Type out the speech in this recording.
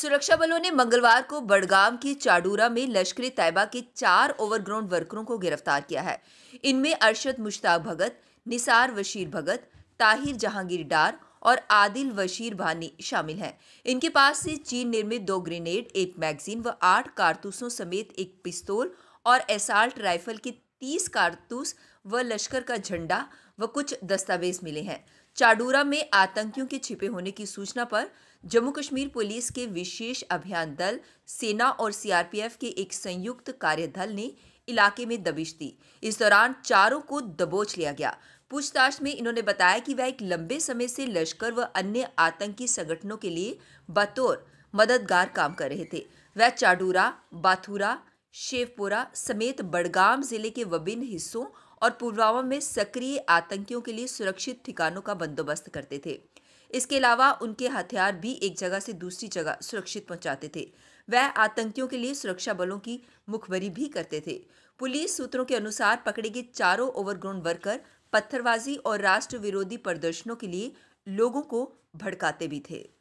सुरक्षा बलों ने मंगलवार को बड़गाम के चाडूरा में लश्कर तैयबा के चार ओवरग्राउंड वर्करों को गिरफ्तार किया है इनमें अरशद मुश्ताक भगत निसार वशीर भगत ताहिर जहांगीर डार और आदिल वशीर भानी शामिल हैं इनके पास से चीन निर्मित दो ग्रेनेड एक मैगजीन व आठ कारतूसों समेत एक पिस्तौल और एसाल्ट राइफल के तीस कारतूस व लश्कर का झंडा व कुछ दस्तावेज मिले हैं चाडूरा में आतंकियों के छिपे होने की सूचना पर जम्मू कश्मीर पुलिस के विशेष अभियान दल सेना और सीआरपीएफ के एक संयुक्त कार्यदल ने इलाके में दबिश दी इस दौरान चारों को दबोच लिया गया पूछताछ में इन्होंने बताया कि वह एक लंबे समय से लश्कर व अन्य आतंकी संगठनों के लिए बतौर मददगार काम कर रहे थे वह चाडूरा बाथुरा शेवपुरा समेत बड़गाम जिले के विभिन्न हिस्सों और पुलवामा में सक्रिय आतंकियों के लिए सुरक्षित ठिकानों का बंदोबस्त करते थे इसके अलावा उनके हथियार भी एक जगह से दूसरी जगह सुरक्षित पहुंचाते थे वह आतंकियों के लिए सुरक्षा बलों की मुखबरी भी करते थे पुलिस सूत्रों के अनुसार पकड़े गए चारों ओवरग्राउंड वर्कर पत्थरबाजी और राष्ट्र विरोधी प्रदर्शनों के लिए लोगों को भड़काते भी थे